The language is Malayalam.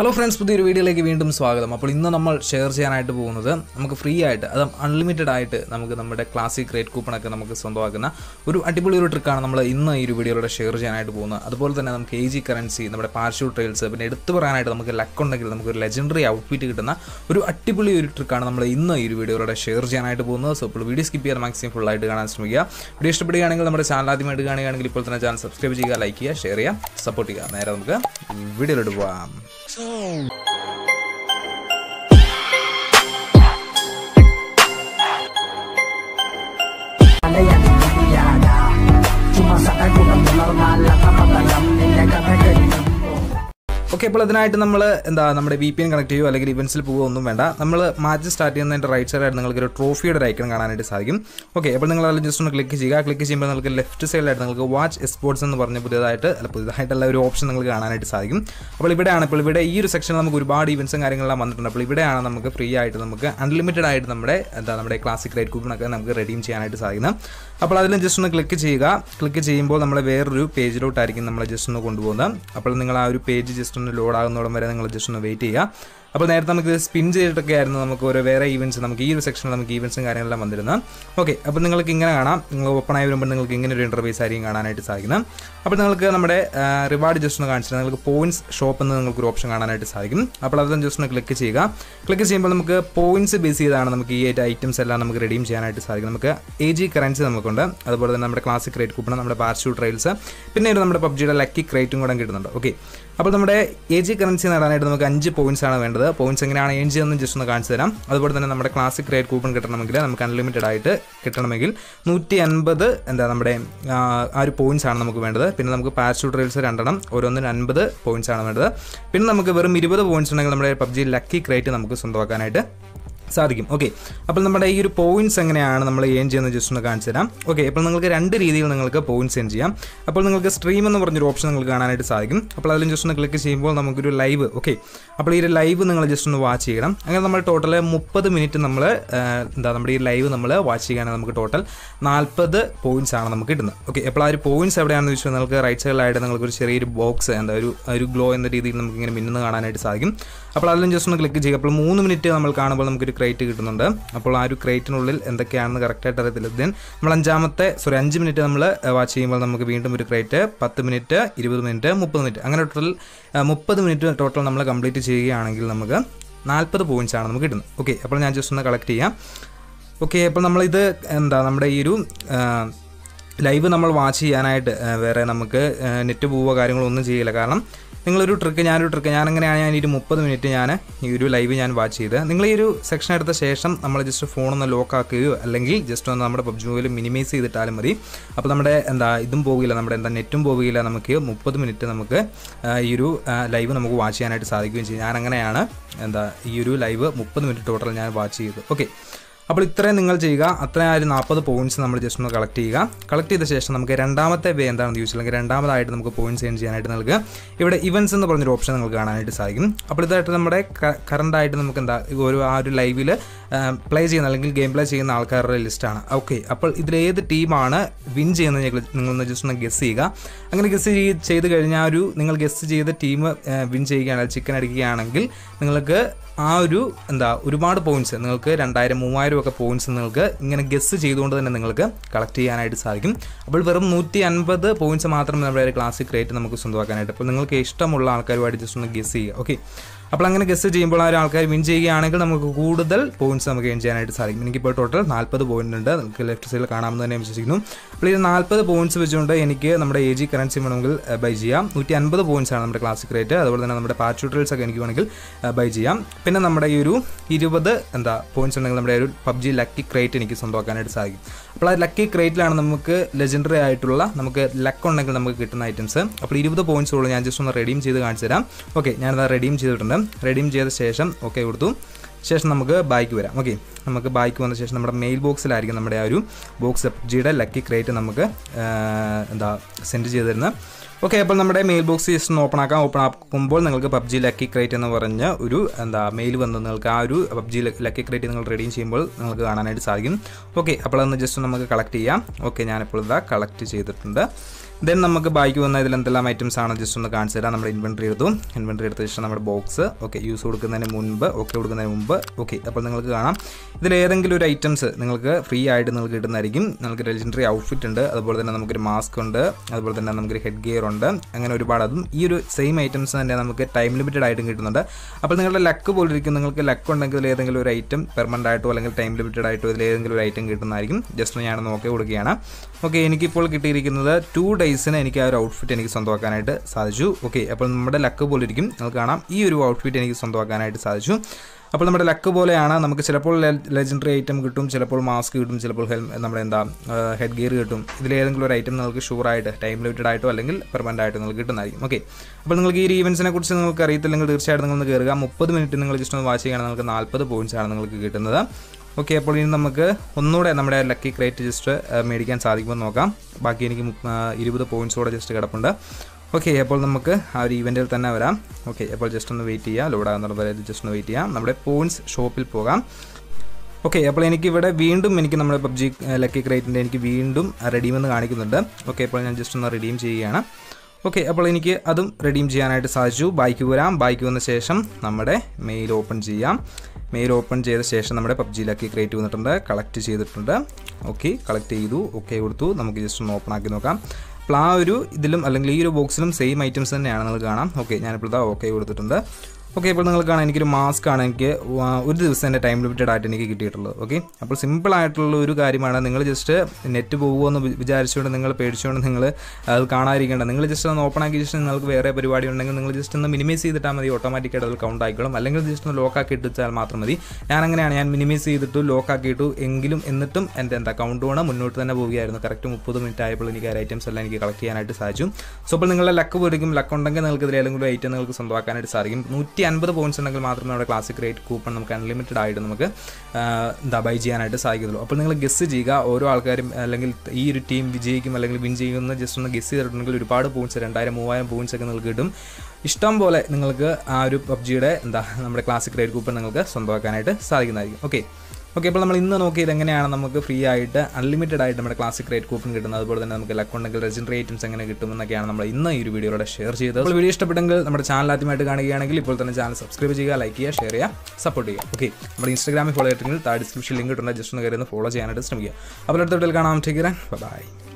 ഹലോ ഫ്രണ്ട്സ് പുതിയൊരു വീഡിയോയിലേക്ക് വീണ്ടും സ്വാഗതം അപ്പോൾ ഇന്ന് നമ്മൾ ഷെയർ ചെയ്യാനായിട്ട് പോകുന്നത് നമുക്ക് ഫ്രീ ആയിട്ട് അത് അൺലിമിറ്റഡ് ആയിട്ട് നമുക്ക് നമ്മുടെ ക്ലാസിക് റേറ്റ് കൂപ്പണൊക്കെ നമുക്ക് സ്വന്തമാക്കുന്ന ഒരു അടിപൊളി ഒരു ട്രിക്കാണ് നമ്മൾ ഇന്ന് ഈ ഒരു വീഡിയോയിലൂടെ ഷെയർ ചെയ്യാനായിട്ട് പോകുന്നത് അതുപോലെ തന്നെ നമുക്ക് എ ജി കറൻസി നമ്മുടെ പാർഷ്യൂട്ട് ട്രെയിൽസ് പിന്നെ എടുത്തു പറയാനായിട്ട് നമുക്ക് ലക്ക് ഉണ്ടെങ്കിൽ നമുക്ക് ഒരു ലെജൻഡറി ഔട്ട്ഫിറ്റ് കിട്ടുന്ന ഒരു അടിപൊളി ഒരു ട്രിക്കാണ് നമ്മൾ ഇന്ന് ഈ ഒരു വീഡിയോയിലൂടെ ഷെയർ ചെയ്യാനായിട്ട് പോകുന്നത് സോ ഇപ്പോൾ വീഡിയോ സ്കിപ്പ് ചെയ്യാൻ മാക്സിമം ഫുള്ളായിട്ട് കാണാൻ ശ്രമിക്കുക വീഡിയോ ഇഷ്ടപ്പെടുകയാണെങ്കിൽ നമ്മുടെ ചാനൽ ആദ്യമായിട്ട് കാണുകയാണെങ്കിൽ ഇപ്പോൾ തന്നെ ചാനൽ സബ്സ്ക്രൈബ് ചെയ്യുക ലൈക്ക് ചെയ്യുക ഷെയർ ചെയ്യുക സപ്പോർട്ട് ചെയ്യുക നേരെ നമുക്ക് വീഡിയോയിലോട്ട് പോകാം Ada yang tidak ada Cuma saat aku kenal malah Apa dalam ini kata okay അപ്പോൾ അതിനായിട്ട് നമ്മൾ എന്താ നമ്മുടെ വി പി എൻ കണക്ട് ചെയ്യുമോ അല്ലെങ്കിൽ ഇവൻസിൽ പോകുമോ ഒന്നും വേണ്ട നമ്മൾ മാച്ച് സ്റ്റാർട്ട് ചെയ്യുന്നതിൻ്റെ റൈറ്റ് സൈഡായിട്ട് നിങ്ങൾക്ക് ഒരു ട്രോഫിയുടെ ഒരു ഐക്കൺ കാണാനായിട്ട് സാധിക്കും ഓക്കെ അപ്പോൾ നിങ്ങൾ അതിൽ ജസ്റ്റ് ഒന്ന് ക്ലിക്ക് ചെയ്യുക ക്ലിക്ക് ചെയ്യുമ്പോൾ നിങ്ങൾക്ക് ലെഫ്റ്റ് സൈഡിലായിട്ട് നിങ്ങൾക്ക് വാച്ച് എസ്പോർട്സ് എന്ന് പറഞ്ഞ പുതിയതായിട്ട് അല്ല പുതിയതായിട്ടുള്ള ഒരു ഓപ്ഷൻ നിങ്ങൾക്ക് കാണാനായിട്ട് സാധിക്കും അപ്പോൾ ഇവിടെയാണ് ഇപ്പോൾ ഇവിടെ ഈ ഒരു സെക്ഷനിൽ നമുക്ക് ഒരുപാട് ഇവൻസും കാര്യങ്ങളെല്ലാം വന്നിട്ടുണ്ട് അപ്പോൾ ഇവിടെയാണ് നമുക്ക് ഫ്രീ ആയിട്ട് നമുക്ക് അൺലിമിറ്റഡ് ആയിട്ട് നമ്മുടെ എന്താ നമ്മുടെ ക്ലാസിക് റൈറ്റ് കൂപ്പണൊക്കെ നമുക്ക് റെഡീം ചെയ്യാനായിട്ട് സാധിക്കുന്നത് അപ്പോൾ അതിൽ ജസ്റ്റ് ഒന്ന് ക്ലിക്ക് ചെയ്യുക ക്ലിക്ക് ചെയ്യുമ്പോൾ നമ്മൾ വേറൊരു പേജിലോട്ടായിരിക്കും നമ്മളെ ജസ്റ്റ് ഒന്ന് കൊണ്ടുപോകുന്നത് അപ്പോൾ നിങ്ങൾ ആ ഒരു പേജ് ജസ്റ്റ് ഒന്ന് ലോഡ് ലോഡാകുന്നോടം വരെ നിങ്ങൾ ജസ്റ്റ് ഒന്ന് വെയിറ്റ് ചെയ്യുക അപ്പോൾ നേരത്തെ നമുക്ക് സ്പിൻ ചെയ്തിട്ടൊക്കെ ആയിരുന്നു നമുക്ക് ഓരോ വേറെ ഈവൻസ് നമുക്ക് ഈ ഒരു സെക്ഷനിൽ നമുക്ക് ഈവൻസും കാര്യങ്ങളെല്ലാം വന്നിരുന്നു ഓക്കെ അപ്പോൾ നിങ്ങൾക്ക് ഇങ്ങനെ കാണാം നിങ്ങൾ ഓപ്പൺ ആയി വരുമ്പോൾ നിങ്ങൾക്ക് ഇങ്ങനെ ഒരു ഇൻ്റർവ്യൂസ് ആയിരിക്കും കാണാനായിട്ട് സാധിക്കുന്നത് അപ്പോൾ നിങ്ങൾക്ക് നമ്മുടെ റിവാർഡ് ജസ്റ്റ് ഒന്ന് കാണിച്ചിട്ട് നിങ്ങൾക്ക് പോയിൻറ്റ്സ് ഷോപ്പ് എന്ന് നിങ്ങൾക്ക് ഒരു ഓപ്ഷൻ കാണാനായിട്ട് സാധിക്കും അപ്പോൾ അതൊന്ന് ജസ്റ്റ് ഒന്ന് ക്ലിക്ക് ചെയ്യുക ക്ലിക്ക് ചെയ്യുമ്പോൾ നമുക്ക് പോയിൻസ് ബേസ് ചെയ്താണ് നമുക്ക് ഈ ഏറ്റ ഐറ്റംസ് എല്ലാം നമുക്ക് റെഡീം ചെയ്യാനായിട്ട് സാധിക്കും നമുക്ക് എ ജി കറൻസി നമുക്കുണ്ട് അതുപോലെ തന്നെ നമ്മുടെ ക്ലാസിക് റേറ്റ് കൂപ്പൺ നമ്മുടെ പാർഷൂ ട്രയൽസ് പിന്നെ ഒരു നമ്മുടെ പബ്ജിയുടെ ലക്കി ക്രേറ്റും കൂടെ കിട്ടുന്നുണ്ട് ഓക്കെ അപ്പോൾ നമ്മുടെ എ ജി കറൻസി നേടാനായിട്ട് നമുക്ക് അഞ്ച് പോയിൻസ് ആണ് വേണ്ടത് ചെയ്യേണ്ടത് പോയിന്റ്സ് എങ്ങനെയാണ് ഏൺ ചെയ്യുന്നത് ജസ്റ്റ് ഒന്ന് കാണിച്ചു തരാം അതുപോലെ തന്നെ നമ്മുടെ ക്ലാസിക് റേഡ് കൂപ്പൺ കിട്ടണമെങ്കിൽ നമുക്ക് അൺലിമിറ്റഡ് ആയിട്ട് കിട്ടണമെങ്കിൽ നൂറ്റി അൻപത് എന്താ നമ്മുടെ ആ ഒരു പോയിന്റ്സ് ആണ് നമുക്ക് വേണ്ടത് പിന്നെ നമുക്ക് പാരഷൂട്ട് റീൽസ് രണ്ടെണ്ണം ഓരോന്നിന് അൻപത് പോയിന്റ്സ് ആണ് വേണ്ടത് പിന്നെ നമുക്ക് വെറും ഇരുപത് പോയിന്റ്സ് ഉണ്ടെങ്കിൽ നമ്മുടെ പബ്ജി ലക്കി ക്രേറ്റ് നമുക്ക് സ്വന്തമാക്കാനായിട്ട് സാധിക്കും ഓക്കെ അപ്പോൾ നമ്മുടെ ഈ ഒരു പോയിന്റ്സ് എങ്ങനെയാണ് നമ്മൾ ഏൺ ചെയ്യുന്നത് ജസ്റ്റ് ഒന്ന് കാണിച്ചു തരാം ഓക്കെ അപ്പോൾ നിങ്ങൾക്ക് രണ്ട് രീതിയിൽ നിങ്ങൾക്ക് പോയിന്റ്സ് ഏൺ ചെയ്യാം അപ്പോൾ നിങ്ങൾക്ക് സ്ട്രീം എന്ന് പറഞ്ഞൊരു ഓപ്ഷൻ നിങ്ങൾക്ക് കാണാനായിട്ട് സാധിക്കും അപ്പോൾ അതിലും ജസ്റ്റ് ഒന്ന് ക്ലിക്ക് ചെയ്യുമ്പോൾ നമുക്കൊരു ലൈവ് ഓക്കെ അപ്പോൾ ഈ ഒരു ലൈവ് നിങ്ങൾ ജസ്റ്റ് ഒന്ന് വാച്ച് ചെയ്യണം അങ്ങനെ നമ്മൾ ടോട്ടൽ മുപ്പത് മിനിറ്റ് നമ്മൾ എന്താ നമ്മുടെ ഈ ലൈവ് നമ്മൾ വാച്ച് ചെയ്യുകയാണെങ്കിൽ നമുക്ക് ടോട്ടൽ നാൽപ്പത് പോയിന്റ്സ് ആണ് നമുക്ക് കിട്ടുന്നത് ഓക്കെ അപ്പോൾ ആ ഒരു പോയിന്റ്സ് എവിടെയാണെന്ന് വെച്ചാൽ നിങ്ങൾക്ക് റൈറ്റ് സൈഡിലായിട്ട് നിങ്ങൾക്ക് ഒരു ചെറിയൊരു ബോക്സ് എന്താ ഒരു ഒരു ഗ്ലോ എന്ന രീതിയിൽ നമുക്ക് ഇങ്ങനെ മിന്നു കാണാനായിട്ട് സാധിക്കും അപ്പോൾ അതിലും ജസ്റ്റ് ഒന്ന് ക്ലിക്ക് ചെയ്യുക അപ്പോൾ മൂന്ന് മിനിറ്റ് നമ്മൾ കാണുമ്പോൾ നമുക്കൊരു ക്രേറ്റ് കിട്ടുന്നുണ്ട് അപ്പോൾ ആ ഒരു ക്രേറ്റിനുള്ളിൽ എന്തൊക്കെയാണെന്ന് കറക്റ്റായിട്ട് അറിയത്തില്ല ദെൻ നമ്മൾ അഞ്ചാമത്തെ സോറി അഞ്ച് മിനിറ്റ് നമ്മൾ വാച്ച് ചെയ്യുമ്പോൾ നമുക്ക് വീണ്ടും ഒരു ക്രേറ്റ് പത്ത് മിനിറ്റ് ഇരുപത് മിനിറ്റ് മുപ്പത് മിനിറ്റ് അങ്ങനെ ടോട്ടൽ മുപ്പത് മിനിറ്റ് ടോട്ടൽ നമ്മൾ കംപ്ലീറ്റ് ചെയ്യുകയാണെങ്കിൽ നമുക്ക് നാൽപ്പത് പോയിൻറ്റ്സ് ആണ് നമുക്ക് കിട്ടുന്നത് ഓക്കെ അപ്പോൾ ഞാൻ ജസ്റ്റ് ഒന്ന് കളക്ട് ചെയ്യാം ഓക്കെ അപ്പോൾ നമ്മളിത് എന്താ നമ്മുടെ ഈ ഒരു ലൈവ് നമ്മൾ വാച്ച് ചെയ്യാനായിട്ട് വേറെ നമുക്ക് നെറ്റ് പോവുക കാര്യങ്ങളൊന്നും ചെയ്യില്ല കാരണം നിങ്ങളൊരു ട്രിക്ക് ഞാനൊരു ട്രിക്ക് ഞാൻ അങ്ങനെയാണ് ഞാൻ ഒരു മുപ്പത് മിനിറ്റ് ഞാൻ ഈ ഒരു ലൈവ് ഞാൻ വാച്ച് ചെയ്ത് നിങ്ങൾ ഈ ഒരു സെക്ഷൻ എടുത്ത ശേഷം നമ്മൾ ജസ്റ്റ് ഫോണൊന്ന് ലോക്ക് ആക്കുകയോ അല്ലെങ്കിൽ ജസ്റ്റ് ഒന്ന് നമ്മുടെ പബ്ജി മൊബൈൽ മിനിമൈസ് ചെയ്തിട്ടാലും മതി അപ്പോൾ നമ്മുടെ എന്താ ഇതും പോവില്ല നമ്മുടെ എന്താ നെറ്റും പോവുകയില്ല നമുക്ക് മുപ്പത് മിനിറ്റ് നമുക്ക് ഈ ഒരു ലൈവ് നമുക്ക് വാച്ച് ചെയ്യാനായിട്ട് സാധിക്കുകയും ചെയ്യും ഞാൻ അങ്ങനെയാണ് എന്താ ഈ ഒരു ലൈവ് മുപ്പത് മിനിറ്റ് ടോട്ടൽ ഞാൻ വാച്ച് ചെയ്തത് ഓക്കെ അപ്പോൾ ഇത്രയും നിങ്ങൾ ചെയ്യുക അത്രയും ആ ഒരു നാൽപ്പത് പോയിൻറ്റ്സ് നമ്മൾ ജസ്റ്റ് ഒന്ന് കളക്ട് ചെയ്യുക കളക്ട് ചെയ്ത ശേഷം നമുക്ക് രണ്ടാമത്തെ വേ എന്താണെന്ന് അല്ലെങ്കിൽ രണ്ടാമതായിട്ട് നമുക്ക് പോയിൻറ്റ്സ് ഏൺ ചെയ്യാനായിട്ട് നൽകുക ഇവിടെ ഇവൻസ് എന്ന് പറഞ്ഞൊരു ഓപ്ഷൻ നിങ്ങൾക്ക് കാണാനായിട്ട് സാധിക്കും അപ്പോൾ ഇതായിട്ട് നമ്മുടെ കറണ്ടായിട്ട് നമുക്ക് എന്താ ഒരു ആ ഒരു ലൈവിൽ പ്ലേ ചെയ്യുന്ന അല്ലെങ്കിൽ ഗെയിം പ്ലേ ചെയ്യുന്ന ആൾക്കാരുടെ ലിസ്റ്റാണ് ഓക്കെ അപ്പോൾ ഇതിലേത് ടീമാണ് വിൻ ചെയ്യുന്നത് നിങ്ങളൊന്ന് ജസ്റ്റ് ഒന്ന് ഗസ് ചെയ്യുക അങ്ങനെ ഗസ് ചെയ്ത് കഴിഞ്ഞാൽ ഒരു നിങ്ങൾ ഗസ് ചെയ്ത ടീം വിൻ ചെയ്യുകയാണെങ്കിൽ ചിക്കൻ അടിക്കുകയാണെങ്കിൽ നിങ്ങൾക്ക് ആ ഒരു എന്താ ഒരുപാട് പോയിന്റ്സ് നിങ്ങൾക്ക് രണ്ടായിരം മൂവായിരം ഒക്കെ പോയിന്റ്സ് നിങ്ങൾക്ക് ഇങ്ങനെ ഗസ് ചെയ്തുകൊണ്ട് തന്നെ നിങ്ങൾക്ക് കളക്ട് ചെയ്യാനായിട്ട് സാധിക്കും അപ്പോൾ വെറും നൂറ്റി അൻപത് പോയിന്റ്സ് മാത്രം നമ്മുടെ ഒരു ക്ലാസിക് റേറ്റ് നമുക്ക് സ്വന്തമാക്കാനായിട്ട് അപ്പോൾ നിങ്ങൾക്ക് ഇഷ്ടമുള്ള ആൾക്കാരുമായിട്ട് ജസ്റ്റ് ഒന്ന് ഗസ് ചെയ്യുക ഓക്കെ അപ്പോൾ അങ്ങനെ ഗസ്റ്റ് ചെയ്യുമ്പോൾ ആ ഒരു ആൾക്കാർ വിൻ ചെയ്യുകയാണെങ്കിൽ നമുക്ക് കൂടുതൽ പോയിന്റ്സ് നമുക്ക് ഗെയിൻ ചെയ്യാനായിട്ട് സാധിക്കും എനിക്കിപ്പോൾ ടോട്ടൽ നാൽപ്പത് പോയിന്റ് ഉണ്ട് നമുക്ക് ലെഫ്റ്റ് സൈഡിൽ കാണാമെന്ന് തന്നെ വിശ്വസിക്കുന്നു അപ്പോൾ ഈ നാൽപ്പത് പോയിന്റ്സ് വെച്ചുകൊണ്ട് എനിക്ക് നമ്മുടെ എ ജി കറൻസി വേണമെങ്കിൽ ബൈ ചെയ്യാം നൂറ്റി അൻപത് പോയിന്റ്സ് ആണ് നമ്മുടെ ക്ലാസിക് റേറ്റ് അതുപോലെ തന്നെ നമ്മുടെ പാച്ചുട്രൽസ് ഒക്കെ എനിക്ക് വേണമെങ്കിൽ ബൈ ചെയ്യാം പിന്നെ നമ്മുടെ ഈ ഒരു ഇരുപത് എന്താ പോയിന്റ്സ് ഉണ്ടെങ്കിൽ നമ്മുടെ ഒരു പബ്ജി ലക്കി ക്രേറ്റ് എനിക്ക് സ്വന്തമാക്കാനായിട്ട് സാധിക്കും അപ്പോൾ ആ ലക്കി ക്രേറ്റിലാണ് നമുക്ക് ലെജൻഡറി ആയിട്ടുള്ള നമുക്ക് ലക്ക് ഉണ്ടെങ്കിൽ നമുക്ക് കിട്ടുന്ന ഐറ്റംസ് അപ്പോൾ ഇരുപത് പോയിന്റ്സ് ഉള്ളൂ ഞാൻ ജസ്റ്റ് ഒന്ന് റെഡീം ചെയ്ത് കാണിച്ചു തരാം ഓക്കെ ഞാനത് റെഡീം ചെയ്തിട്ടുണ്ട് ശേഷം റെഡീം ചെയ്ത ശേഷം ഓക്കെ കൊടുത്തു ശേഷം നമുക്ക് ബാക്ക് വരാം ഓക്കെ നമുക്ക് ബാക്ക് വന്ന ശേഷം നമ്മുടെ മെയിൽ ബോക്സിലായിരിക്കും നമ്മുടെ ആ ഒരു ബോക്സ് ജിയുടെ ലക്കി ക്രേറ്റ് നമുക്ക് എന്താ സെൻഡ് ചെയ്ത് തരുന്നത് ഓക്കെ അപ്പോൾ നമ്മുടെ മെയിൽ ബോക്സ് ജസ്റ്റ് ഓപ്പൺ ആക്കാം ഓപ്പൺ ആക്കുമ്പോൾ നിങ്ങൾക്ക് പബ്ജി ലക്കി ക്രേറ്റ് എന്ന് പറഞ്ഞ ഒരു എന്താ മെയിൽ വന്ന് നിങ്ങൾക്ക് ആ ഒരു പബ്ജി ലക്കി ക്രേറ്റ് നിങ്ങൾ റെഡീം ചെയ്യുമ്പോൾ നിങ്ങൾക്ക് കാണാനായിട്ട് സാധിക്കും ഓക്കെ അപ്പോൾ അതൊന്ന് ജസ്റ്റ് നമുക്ക് കളക്ട് ചെയ്യാം ഓക്കെ ഞാനിപ്പോൾ ഇതാ കളക്ട് ചെയ്തിട്ടുണ്ട് ദെൻ നമുക്ക് ബാക്കി വന്ന ഇതിൽ എന്തെല്ലാം ഐറ്റംസ് ആണ് ജസ്റ്റ് ഒന്ന് കാണിച്ചു തരാം നമ്മുടെ ഇൻവെൻട്രി എടുത്തു ഇൻവെൻട്രി എടുത്ത ശേഷം നമ്മുടെ ബോക്സ് ഓക്കെ യൂസ് കൊടുക്കുന്നതിന് മുൻപ് ഓക്കെ കൊടുക്കുന്നതിന് മുമ്പ് ഓക്കെ അപ്പോൾ നിങ്ങൾക്ക് കാണാം ഇതിൽ ഏതെങ്കിലും ഒരു ഐറ്റംസ് നിങ്ങൾക്ക് ഫ്രീ ആയിട്ട് നിങ്ങൾക്ക് കിട്ടുന്നതായിരിക്കും നിങ്ങൾക്ക് ലെജൻഡറി ഔട്ട്ഫിറ്റ് ഉണ്ട് അതുപോലെ തന്നെ നമുക്കൊരു മാസ്ക് ഉണ്ട് അതുപോലെ തന്നെ നമുക്കൊരു ഹെഡ് ഗിയർ ഉണ്ട് അങ്ങനെ ഒരുപാട് അതും ഈ ഒരു സെയിം ഐറ്റംസ് തന്നെ നമുക്ക് ടൈം ലിമിറ്റഡ് ആയിട്ടും കിട്ടുന്നുണ്ട് അപ്പോൾ നിങ്ങളുടെ ലക്ക് പോലെ ഇരിക്കും നിങ്ങൾക്ക് ലക്ക് ഉണ്ടെങ്കിൽ ഏതെങ്കിലും ഒരു ഐറ്റം പെർമനൻ്റ് ആയിട്ടോ അല്ലെങ്കിൽ ടൈം ലിമിറ്റഡ് ആയിട്ടോ ഇതിൽ ഏതെങ്കിലും ഒരു ഐറ്റം കിട്ടുന്നതായിരിക്കും ജസ്റ്റ് ഞാൻ നോക്കി കൊടുക്കുകയാണ് ഓക്കെ എനിക്കിപ്പോൾ കിട്ടിയിരിക്കുന്നത് ടു ഡേയ്സിന് എനിക്ക് ആ ഒരു ഔട്ട്ഫിറ്റ് എനിക്ക് സ്വന്തമാക്കാനായിട്ട് സാധിച്ചു ഓക്കെ അപ്പോൾ നമ്മുടെ ലക്ക് പോലെ ഇരിക്കും നമുക്ക് കാണാം ഈ ഒരു ഔട്ട്ഫിറ്റ് എനിക്ക് സ്വന്തമാക്കാനായിട്ട് സാധിച്ചു അപ്പോൾ നമ്മുടെ ലക്ക് പോലെയാണ് നമുക്ക് ചിലപ്പോൾ ലെജൻഡറി ഐറ്റം കിട്ടും ചിലപ്പോൾ മാസ്ക് കിട്ടും ചിലപ്പോൾ ഹെൽ നമ്മുടെ എന്താ ഹെഡ് ഗിയർ കിട്ടും ഇതിലേതെങ്കിലും ഒരു ഐറ്റം നിങ്ങൾക്ക് ഷുവറായിട്ട് ടൈം ലിമിറ്റഡ് ആയിട്ടോ അല്ലെങ്കിൽ പെർമനൻ്റ് ആയിട്ടോ നിങ്ങൾക്ക് കിട്ടുന്നതായിരിക്കും ഓക്കെ അപ്പോൾ നിങ്ങൾക്ക് ഈ ഒരു ഈവൻസിനെ കുറിച്ച് നിങ്ങൾക്ക് അറിയത്തില്ലെങ്കിൽ തീർച്ചയായിട്ടും നിങ്ങൾ കയറുക മുപ്പത് മിനിറ്റ് നിങ്ങൾ ജസ്റ്റ് ഒന്ന് വാച്ച് ചെയ്യുകയാണെങ്കിൽ നിങ്ങൾക്ക് നാൽപ്പത് പോയിൻറ്റ്സ് ആണ് നിങ്ങൾക്ക് കിട്ടുന്നത് ഓക്കെ അപ്പോൾ ഇനി നമുക്ക് ഒന്നുകൂടെ നമ്മുടെ ലക്കി ക്രേറ്റ് ജസ്റ്റ് മേടിക്കാൻ സാധിക്കുമെന്ന് നോക്കാം ബാക്കി എനിക്ക് ഇരുപത് പോയിൻസോടെ ജസ്റ്റ് കിടപ്പുണ്ട് ഓക്കെ അപ്പോൾ നമുക്ക് ആ ഒരു ഇവൻറ്റിൽ തന്നെ വരാം ഓക്കെ അപ്പോൾ ജസ്റ്റ് ഒന്ന് വെയിറ്റ് ചെയ്യാം ലോഡ് വരെ ജസ്റ്റ് ഒന്ന് വെയിറ്റ് ചെയ്യാം നമ്മുടെ പോയിൻസ് ഷോപ്പിൽ പോകാം ഓക്കെ അപ്പോൾ എനിക്ക് ഇവിടെ വീണ്ടും എനിക്ക് നമ്മുടെ പബ്ജി ലക്കി ക്രേറ്റിൻ്റെ എനിക്ക് വീണ്ടും റെഡീമെന്ന് കാണിക്കുന്നുണ്ട് ഓക്കെ അപ്പോൾ ഞാൻ ജസ്റ്റ് ഒന്ന് റെഡീം ചെയ്യുകയാണ് ഓക്കെ അപ്പോൾ എനിക്ക് അതും റെഡീം ചെയ്യാനായിട്ട് സാധിച്ചു ബൈക്ക് വരാം ബൈക്ക് വന്ന ശേഷം നമ്മുടെ മെയിൽ ഓപ്പൺ ചെയ്യാം മെയിൽ ഓപ്പൺ ചെയ്ത ശേഷം നമ്മുടെ പബ്ജിയിലാക്കി ക്രിയേറ്റ് വന്നിട്ടുണ്ട് കളക്ട് ചെയ്തിട്ടുണ്ട് ഓക്കെ കളക്ട് ചെയ്തു ഓക്കെ കൊടുത്തു നമുക്ക് ജസ്റ്റ് ഒന്ന് ഓപ്പൺ ആക്കി നോക്കാം അപ്പോൾ ആ ഒരു ഇതിലും അല്ലെങ്കിൽ ഈ ഒരു ബോക്സിലും സെയിം ഐറ്റംസ് തന്നെയാണ് നിങ്ങൾ കാണാം ഓക്കെ ഞാനിപ്പോഴത്തെ ഓക്കെ കൊടുത്തിട്ടുണ്ട് ഓക്കെ ഇപ്പോൾ നിങ്ങൾ കാണാൻ എനിക്കൊരു മാസ്ക് ആണ് എനിക്ക് ഒരു ദിവസം എൻ്റെ ടൈം ലിമിറ്റഡ് ആയിട്ട് എനിക്ക് കിട്ടിയിട്ടുള്ളത് ഓക്കെ അപ്പോൾ സിമ്പിൾ ആയിട്ടുള്ള ഒരു കാര്യമാണ് നിങ്ങൾ ജസ്റ്റ് നെറ്റ് എന്ന് വിചാരിച്ചുകൊണ്ട് നിങ്ങൾ പേടിച്ചുകൊണ്ട് നിങ്ങൾ അത് കാണാതിരിക്കേണ്ട നിങ്ങൾ ജസ്റ്റ് ഒന്ന് ഓപ്പൺ ആക്കി ജസ്റ്റ് നിങ്ങൾക്ക് വേറെ പരിപാടി ഉണ്ടെങ്കിൽ നിങ്ങൾ ജസ്റ്റ് ഒന്ന് മിനിമൈസ് ചെയ്തിട്ടാൽ മതി ഓട്ടോമാറ്റിക്കായിട്ട് അത് കൗണ്ട് ആയിക്കോളും അല്ലെങ്കിൽ ജസ്റ്റ് ഒന്ന് ലോക്ക് ആക്കി ഇട്ടാൽ മാത്രം മതി ഞാൻ അങ്ങനെയാണ് ഞാൻ മിനിമൈസ് ചെയ്തിട്ട് ലോക്ക് ആക്കിയിട്ടു എങ്കിലും എന്നിട്ടും എൻ്റെ എന്താ കൗണ്ട് വേണം മുന്നോട്ട് തന്നെ പോവുകയായിരുന്നു കറക്റ്റ് മുപ്പത് മിനിറ്റ് ആയപ്പോൾ എനിക്ക് ആ ഐറ്റംസ് എല്ലാം എനിക്ക് കളക്ട് ചെയ്യാനായിട്ട് സാധിച്ചു സോ അപ്പോൾ നിങ്ങളുടെ ലക്ക് പോയിരിക്കും ലക്ക് ഉണ്ടെങ്കിൽ നിങ്ങൾക്ക് ഇതിലേതെങ്കിലും ഏതെങ്കിലും ഐറ്റം നിങ്ങൾക്ക് സ്വന്തമാക്കാനായിട്ട് സാധിക്കും നൂറ്റി നൂറ്റി അൻപത് പോയിന്റ്സ് ഉണ്ടെങ്കിൽ മാത്രമേ നമ്മുടെ ക്ലാസിക് റേറ്റ് കൂപ്പൺ നമുക്ക് അൺലിമിറ്റഡ് ആയിട്ട് നമുക്ക് എന്താ ബൈ ചെയ്യാനായിട്ട് സാധിക്കുള്ളൂ അപ്പോൾ നിങ്ങൾ ഗസ് ചെയ്യുക ഓരോ ആൾക്കാരും അല്ലെങ്കിൽ ഈ ഒരു ടീം വിജയിക്കും അല്ലെങ്കിൽ വിൻ ചെയ്യുമെന്ന് ജസ്റ്റ് ഒന്ന് ഗസ് ചെയ്തിട്ടുണ്ടെങ്കിൽ ഒരുപാട് പോയിന്റ്സ് രണ്ടായിരം മൂവായിരം പോയിന്റ്സ് ഒക്കെ നിങ്ങൾക്ക് കിട്ടും ഇഷ്ടം പോലെ നിങ്ങൾക്ക് ആ ഒരു പബ്ജിയുടെ എന്താ നമ്മുടെ ക്ലാസിക് റേറ്റ് കൂപ്പൺ നിങ്ങൾക്ക് സ്വന്തമാക്കാനായിട്ട് സാധിക്കുന്നതായിരിക്കും ഓക്കെ ഓക്കെ അപ്പോൾ നമ്മൾ ഇന്ന് നോക്കിയത് എങ്ങനെയാണ് നമുക്ക് ഫ്രീ ആയിട്ട് അൺലിമിറ്റഡ് ആയിട്ട് നമ്മുടെ ക്ലാസിക് റേറ്റ് കൂപ്പൺ കിട്ടുന്നത് അതുപോലെ തന്നെ നമുക്ക് ലക്കുണ്ടെങ്കിൽ റെസിഡൻറ്റ് ഐറ്റംസ് എങ്ങനെ കിട്ടുമെന്നൊക്കെയാണ് നമ്മൾ ഇന്ന് ഈ ഒരു വീഡിയോയുടെ ഷെയർ ചെയ്തത് നമ്മൾ വീഡിയോ ഇഷ്ടപ്പെട്ടെങ്കിൽ നമ്മുടെ ചാനൽ ആദ്യമായിട്ട് കാണുകയാണെങ്കിൽ ഇപ്പോൾ തന്നെ ചാനൽ സബ്സ്ക്രൈബ് ചെയ്യുക ലൈക്ക് ചെയ്യുക ഷെയർ ചെയ്യുക സപ്പോർട്ട് ചെയ്യുക ഓക്കെ നമ്മുടെ ഇൻസ്റ്റാഗ്രാമിൽ ഫോളോ ആയിട്ടുണ്ടെങ്കിൽ താഴെ ഡിസ്ക്രിപ്ഷൻ ലിങ്ക് ഇട്ടുണ്ട് ജസ്റ്റ് ഒന്ന് കയറി ഒന്ന് ഫോളോ ചെയ്യാനായിട്ട് ശ്രമിക്കുക അപ്പോൾ അടുത്ത വീട്ടിൽ കാണാം ടേക്ക് ബൈ